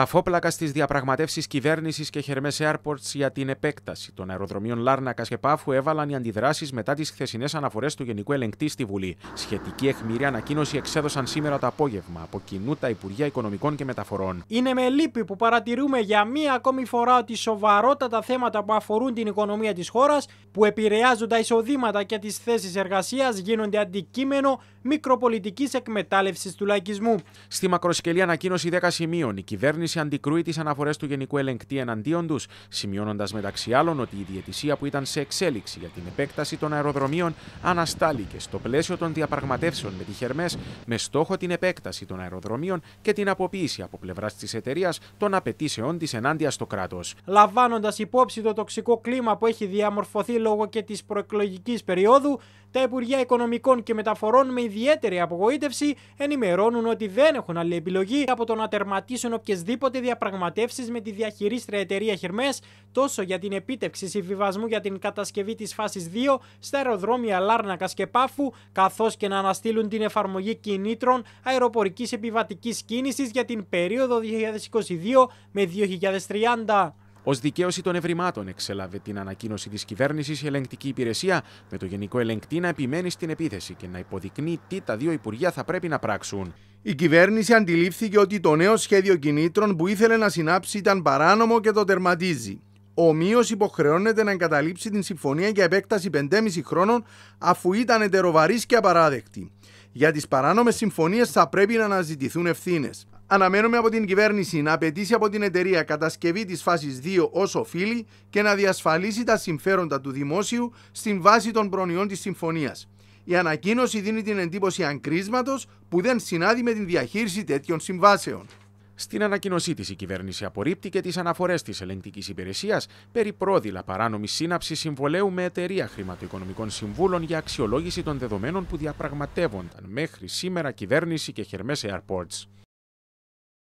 τα φόπλακα στις διαπραγματεύσεις κυβέρνησης και Χερμές Airports για την επέκταση των αεροδρομίων Λάρνακας και Πάφου έβαλαν οι αντιδράσεις μετά τις χθεσινές αναφορές του Γενικού Ελεγκτή στη Βουλή. Σχετική εχμηρία ανακοίνωση εξέδωσαν σήμερα το απόγευμα από κοινού τα Υπουργεία Οικονομικών και Μεταφορών. Είναι με λύπη που παρατηρούμε για μία ακόμη φορά ότι σοβαρότατα θέματα που αφορούν την οικονομία της χώρας, που επηρεάζουν τα εισοδήματα και τις θέσεις εργασίας, γίνονται αντικείμενο μικροπολιτικής εκμετάλλευσης του λαϊκισμού. Στη μακροσκελή ανακοίνωση 10 σημείων, η κυβέρνηση αντικρούει τις αναφορές του Γενικού Ελεγκτή εναντίον τους, σημειώνοντας μεταξύ άλλων ότι η διαιτησία που ήταν σε εξέλιξη για την επέκταση των αεροδρομίων αναστάληκε στο πλαίσιο των διαπραγματεύσεων με τη Χερμές με στόχο την επέκταση των αεροδρομίων και την αποποίηση από πλευράς της εταιρείας των απαιτήσεών της ενάντια στο κράτος. Λαμβάνοντας υπόψη το τοξικό κλίμα που έχει διαμορφωθεί λόγω και της προεκλογικής περίοδου, τα Υπουργεία Οικονομικών και Μεταφορών με ιδιαίτερη απογοήτευση ενημερώνουν ότι δεν έχουν άλλη επιλογή από το να τερματίσουν οποιασδήποτε οποιασδήποτε διαπραγματεύσεις με τη διαχειρίστρια εταιρεία Χερμέ, τόσο για την επίτευξη συμβιβασμού για την κατασκευή της φάσης 2 στα αεροδρόμια Λάρνακας και Πάφου, καθώς και να αναστείλουν την εφαρμογή κινήτρων αεροπορικής επιβατικής κίνησης για την περίοδο 2022 με 2030. Ως δικαίωση των ευρημάτων εξέλαβε την ανακοίνωση της κυβέρνησης η ελεγκτική υπηρεσία, με το Γενικό Ελεγκτή να επιμένει στην επίθεση και να υποδεικνύει τι τα δύο Υπουργεία θα πρέπει να πράξουν. Η κυβέρνηση αντιλήφθηκε ότι το νέο σχέδιο κινήτρων που ήθελε να συνάψει ήταν παράνομο και το τερματίζει. Ομοίως υποχρεώνεται να εγκαταλείψει την συμφωνία για επέκταση 5,5 χρόνων, αφού ήταν ετεροβαρής και απαράδεκτη. Για τις παράνομες συμφωνίες θα πρέπει να αναζητηθούν ευθύνες. Αναμένουμε από την κυβέρνηση να απαιτήσει από την εταιρεία κατασκευή της φάσης 2 όσο οφείλει και να διασφαλίσει τα συμφέροντα του δημόσιου στην βάση των προνοιών της συμφωνίας. Η ανακοίνωση δίνει την εντύπωση ανκρίσματος που δεν συνάδει με την διαχείριση τέτοιων συμβάσεων. Στην ανακοίνωσή της, η κυβέρνηση απορρίπτει και τις αναφορές της ελεγκτικής υπηρεσίας περί πρόδειλα παράνομης σύναψης συμβολέου με εταιρεία χρηματοοικονομικών συμβούλων για αξιολόγηση των δεδομένων που διαπραγματεύονταν μέχρι σήμερα κυβέρνηση και Χερμέ Airports.